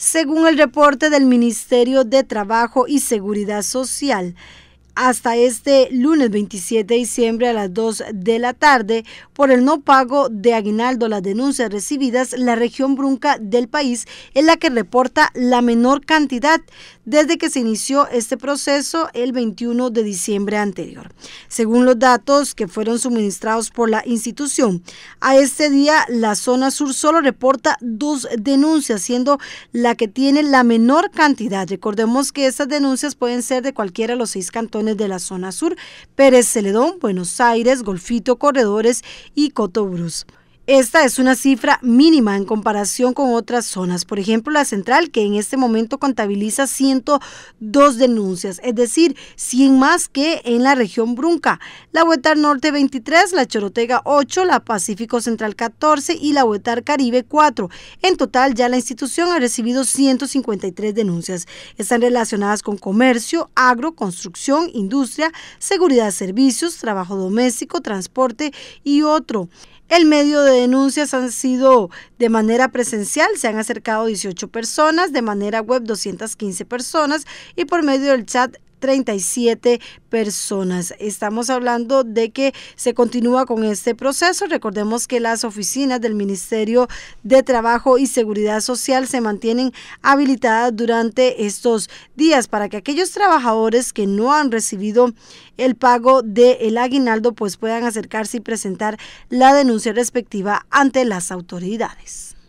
según el reporte del Ministerio de Trabajo y Seguridad Social, hasta este lunes 27 de diciembre a las 2 de la tarde por el no pago de aguinaldo. Las denuncias recibidas, la región brunca del país es la que reporta la menor cantidad desde que se inició este proceso el 21 de diciembre anterior. Según los datos que fueron suministrados por la institución, a este día la zona sur solo reporta dos denuncias, siendo la que tiene la menor cantidad. Recordemos que estas denuncias pueden ser de cualquiera de los seis cantones de la zona sur, Pérez Celedón, Buenos Aires, Golfito, Corredores y Cotobruz. Esta es una cifra mínima en comparación con otras zonas. Por ejemplo, la central, que en este momento contabiliza 102 denuncias, es decir, 100 más que en la región Brunca. La Huetar Norte 23, la Chorotega 8, la Pacífico Central 14 y la Huetar Caribe 4. En total, ya la institución ha recibido 153 denuncias. Están relacionadas con comercio, agro, construcción, industria, seguridad, servicios, trabajo doméstico, transporte y otro. El medio de denuncias han sido de manera presencial, se han acercado 18 personas, de manera web 215 personas y por medio del chat 37 personas. Estamos hablando de que se continúa con este proceso. Recordemos que las oficinas del Ministerio de Trabajo y Seguridad Social se mantienen habilitadas durante estos días para que aquellos trabajadores que no han recibido el pago del el aguinaldo pues puedan acercarse y presentar la denuncia respectiva ante las autoridades.